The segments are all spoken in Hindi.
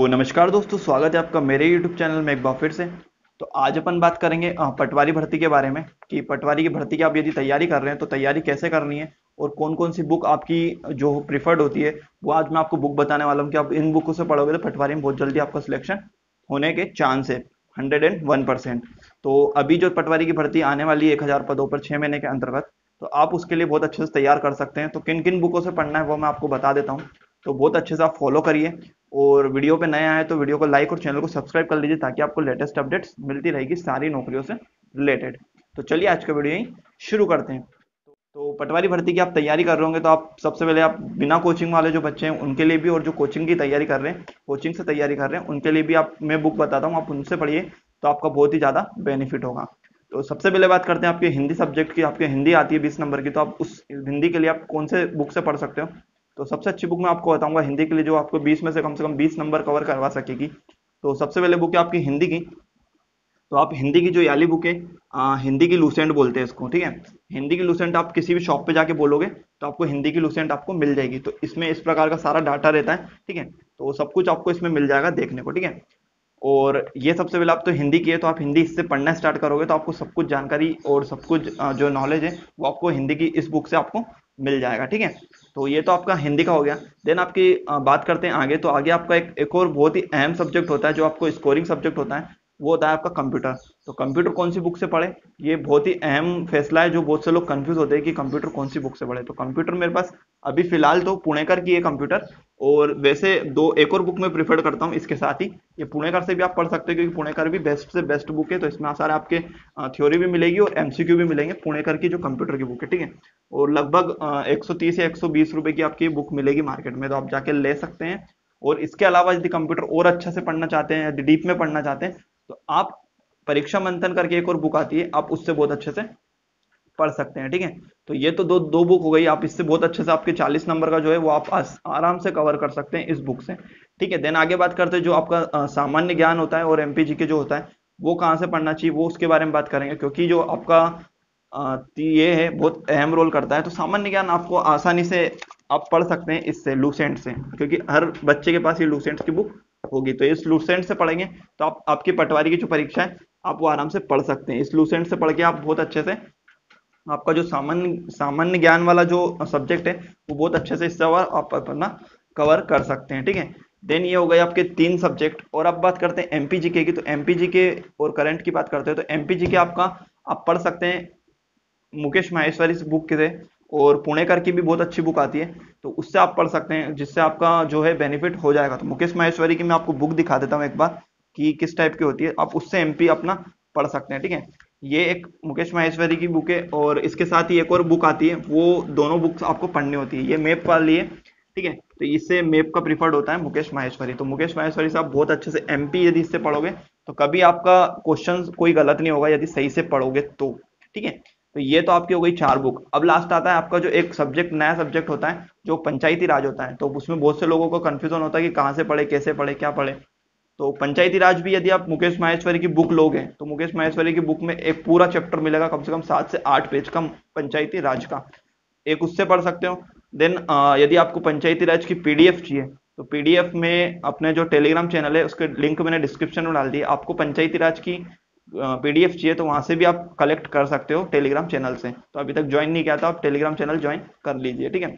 तो नमस्कार दोस्तों स्वागत है आपका मेरे YouTube चैनल में एक बार फिर से तो आज अपन बात करेंगे पटवारी भर्ती के बारे में कि पटवारी की भर्ती की आप यदि तैयारी कर रहे हैं तो तैयारी कैसे करनी है और कौन कौन सी बुक आपकी जो प्रिफर्ड होती है वो आज मैं आपको बुक बताने वाला हूँ कि आप इन बुकों से पढ़ोगे तो पटवारी में बहुत जल्दी आपका सिलेक्शन होने के चांस है हंड्रेड एंड वन परसेंट तो अभी जो पटवारी की भर्ती आने वाली है एक हज़ार पदों पर छह महीने के अंतर्गत तो आप उसके लिए बहुत अच्छे से तैयार कर सकते हैं तो किन किन बुकों से पढ़ना है वो मैं आपको बता देता हूँ तो बहुत अच्छे से आप फॉलो करिए और वीडियो पे नया है तो वीडियो को लाइक और चैनल को सब्सक्राइब कर लीजिए ताकि आपको लेटेस्ट अपडेट्स मिलती रहेगी सारी नौकरियों से रिलेटेड तो चलिए आज का वीडियो यहीं शुरू करते हैं तो पटवारी भर्ती की आप तैयारी कर रहे होंगे तो आप सबसे पहले आप बिना कोचिंग वाले जो बच्चे हैं उनके लिए भी और जो कोचिंग की तैयारी कर रहे हैं कोचिंग से तैयारी कर रहे हैं उनके लिए भी आप मैं बुक बताता हूँ आप उनसे पढ़िए तो आपका बहुत ही ज़्यादा बेनिफिट होगा तो सबसे पहले बात करते हैं आपके हिंदी सब्जेक्ट की आपके हिंदी आती है बीस नंबर की तो आप उस हिंदी के लिए आप कौन से बुक से पढ़ सकते हो तो सबसे अच्छी बुक मैं आपको बताऊंगा हिंदी के लिए जो आपको 20 में से कम से कम 20 नंबर कवर करवा सकेगी तो सबसे पहले बुक है आपकी हिंदी की तो आप हिंदी की जो याली बुक है हिंदी की लूसेंट बोलते हैं इसको ठीक है हिंदी की लूसेंट आप किसी भी शॉप पे जाके बोलोगे तो आपको हिंदी की लूसेंट आपको मिल जाएगी तो इसमें इस प्रकार का सारा डाटा रहता है ठीक है तो सब कुछ आपको इसमें मिल जाएगा देखने को ठीक है और ये सबसे पहले आप तो हिंदी की है तो आप हिंदी इससे पढ़ना स्टार्ट करोगे तो आपको सब कुछ जानकारी और सब कुछ जो नॉलेज है वो आपको हिंदी की इस बुक से आपको मिल जाएगा ठीक है तो ये तो आपका हिंदी का हो गया देन आपकी बात करते हैं आगे तो आगे आपका एक एक और बहुत ही अहम सब्जेक्ट होता है जो आपको स्कोरिंग सब्जेक्ट होता है वो होता है आपका कंप्यूटर तो कंप्यूटर कौन सी बुक से पढ़े ये बहुत ही अहम फैसला है जो बहुत से लोग कंफ्यूज होते हैं कि कंप्यूटर कौन सी बुक से पढ़े तो कंप्यूटर मेरे पास अभी फिलहाल तो पुणेकर की है कंप्यूटर और वैसे दो एक और बुक में प्रीफर करता हूँ इसके साथ ही ये पुणेकर से भी आप पढ़ सकते हो क्योंकि पुणेकर भी बेस्ट से बेस्ट बुक है तो इसमें सारे आपके थ्योरी भी मिलेगी और एमसीक्यू भी मिलेंगे पुणेकर की जो कंप्यूटर की बुक है ठीक है और लगभग एक या एक रुपए की आपकी बुक मिलेगी मार्केट में तो आप जाके ले सकते हैं और इसके अलावा यदि कंप्यूटर और अच्छा से पढ़ना चाहते हैं यदि डीप में पढ़ना चाहते हैं आप परीक्षा मंथन करके एक और बुक आती है आप उससे बहुत अच्छे से पढ़ सकते हैं ठीक है तो ये तो दो दो बुक हो गई आप इससे बहुत अच्छे से आपके 40 नंबर का जो है वो आप आराम से कवर कर सकते हैं इस बुक से ठीक है देन आगे बात करते हैं जो आपका सामान्य ज्ञान होता है और एम के जो होता है वो कहाँ से पढ़ना चाहिए वो उसके बारे में बात करेंगे क्योंकि जो आपका ये है बहुत अहम रोल करता है तो सामान्य ज्ञान आपको आसानी से आप पढ़ सकते हैं इससे लूसेंट से क्योंकि हर बच्चे के पास ये लूसेंट की बुक होगी तो इस लूसेंट से पढ़ेंगे तो आप आपकी पटवारी की जो परीक्षा है आप वो आराम से पढ़ सकते हैं इस लूसेंट से पढ़ के आप बहुत अच्छे से आपका जो सामान्य सामान्य ज्ञान वाला जो सब्जेक्ट है वो बहुत अच्छे से इससे आप अपना कवर कर सकते हैं ठीक है देन ये हो गए आपके तीन सब्जेक्ट और अब बात करते हैं एमपी जी की तो के और करंट की बात करते हैं तो एमपी के आपका आप पढ़ सकते हैं मुकेश माहेश्वरी बुक से और पुणेकर की भी बहुत अच्छी बुक आती है तो उससे आप पढ़ सकते हैं जिससे आपका जो है बेनिफिट हो जाएगा तो मुकेश माहेश्वरी की मैं आपको बुक दिखा देता हूँ एक बार कि किस टाइप की होती है आप उससे एम अपना पढ़ सकते हैं ठीक है ये एक मुकेश माहेश्वरी की बुक है और इसके साथ ही एक और बुक आती है वो दोनों बुक्स आपको पढ़नी होती है ये मैप वाली है ठीक है तो इससे मैप का प्रीफर्ड होता है मुकेश माहेश्वरी तो मुकेश माहेश्वरी साहब बहुत अच्छे से एम यदि इससे पढ़ोगे तो कभी आपका क्वेश्चन कोई गलत नहीं होगा यदि सही से पढ़ोगे तो ठीक है तो ये तो आपकी हो गई चार बुक अब लास्ट आता है आपका जो एक सब्जेक्ट नया सब्जेक्ट होता है जो पंचायती राज होता है तो उसमें बहुत से लोगों को कंफ्यूजन होता है कि कहाँ से पढ़े कैसे पढ़े क्या पढ़े तो पंचायती राज भी यदि आप मुकेश माहेश्वरी की बुक लोगे तो मुकेश माहेश्वरी की बुक में एक पूरा चैप्टर मिलेगा कम से कम सात से आठ पेज का पंचायती राज का एक उससे पढ़ सकते हो देन यदि आपको पंचायती राज की पीडीएफ चाहिए तो पीडीएफ में अपने जो टेलीग्राम चैनल है उसके लिंक मैंने डिस्क्रिप्शन में डाल दिया आपको पंचायती राज की पीडीएफ चाहिए तो वहां से भी आप कलेक्ट कर सकते हो टेलीग्राम चैनल से तो अभी तक ज्वाइन नहीं किया तो आप टेलीग्राम चैनल ज्वाइन कर लीजिए ठीक है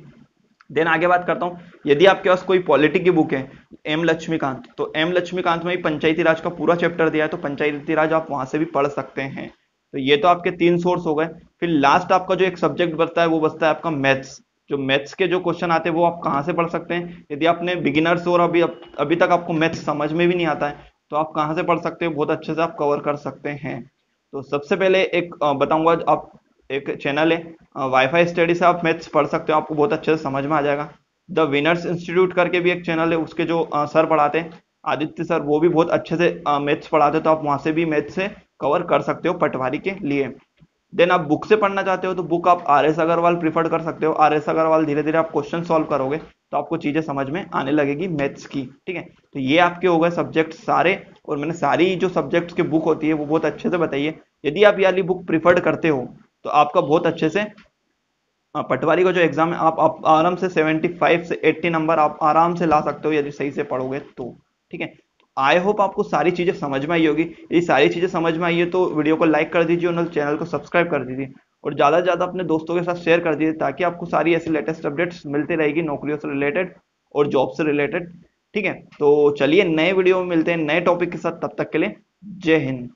देन आगे बात करता हूँ यदि आपके पास कोई पॉलिटी की बुक है एम लक्ष्मीकांत तो एम लक्ष्मीकांत में भी पंचायती राज का पूरा चैप्टर दिया है तो पंचायती राज आप वहां से भी पढ़ सकते हैं तो ये तो आपके तीन सोर्स हो गए फिर लास्ट आपका जो एक सब्जेक्ट बचता है वो बचता है आपका मैथ्स जो मैथ्स के जो क्वेश्चन आते हैं वो आप कहाँ से पढ़ सकते हैं यदि आपने बिगिनर्स और अभी अभी तक आपको मैथ्स समझ में भी नहीं आता है तो आप कहाँ से पढ़ सकते हो बहुत अच्छे से आप कवर कर सकते हैं तो सबसे पहले एक बताऊंगा आप एक चैनल है वाईफाई स्टडी से आप मैथ्स पढ़ सकते हो आपको बहुत अच्छे से समझ में आ जाएगा द विनर्स इंस्टीट्यूट करके भी एक चैनल है उसके जो सर पढ़ाते हैं आदित्य सर वो भी बहुत अच्छे से मैथ्स पढ़ाते हैं तो आप वहाँ से भी मैथ्स से कवर कर सकते हो पटवारी के लिए देन आप बुक से पढ़ना चाहते हो तो बुक आप आर एस अग्रवाल प्रीफर कर सकते हो आर एस अग्रवाल धीरे धीरे आप क्वेश्चन सॉल्व करोगे तो आपको चीज़ें समझ में आने लगेगी मैथ्स की ठीक है तो ये आपके हो गए सब्जेक्ट सारे और मैंने सारी जो सब्जेक्ट्स की बुक होती है वो बहुत अच्छे से बताइए यदि आप वाली बुक प्रिफर्ड करते हो तो आपका बहुत अच्छे से पटवारी का जो एग्ज़ाम है आप, आप आराम से 75 से 80 नंबर आप आराम से ला सकते हो यदि सही से पढ़ोगे तो ठीक है आई होप आपको सारी चीज़ें समझ में आई होगी यदि सारी चीज़ें समझ में आई है तो वीडियो को लाइक कर दीजिए और चैनल को सब्सक्राइब कर दीजिए और ज़्यादा से ज़्यादा अपने दोस्तों के साथ शेयर कर दीजिए ताकि आपको सारी ऐसी लेटेस्ट अपडेट्स मिलती रहेगी नौकरियों से रिलेटेड और जॉब से रिलेटेड ठीक है तो चलिए नए वीडियो में मिलते हैं नए टॉपिक के साथ तब तक के लिए जय हिंद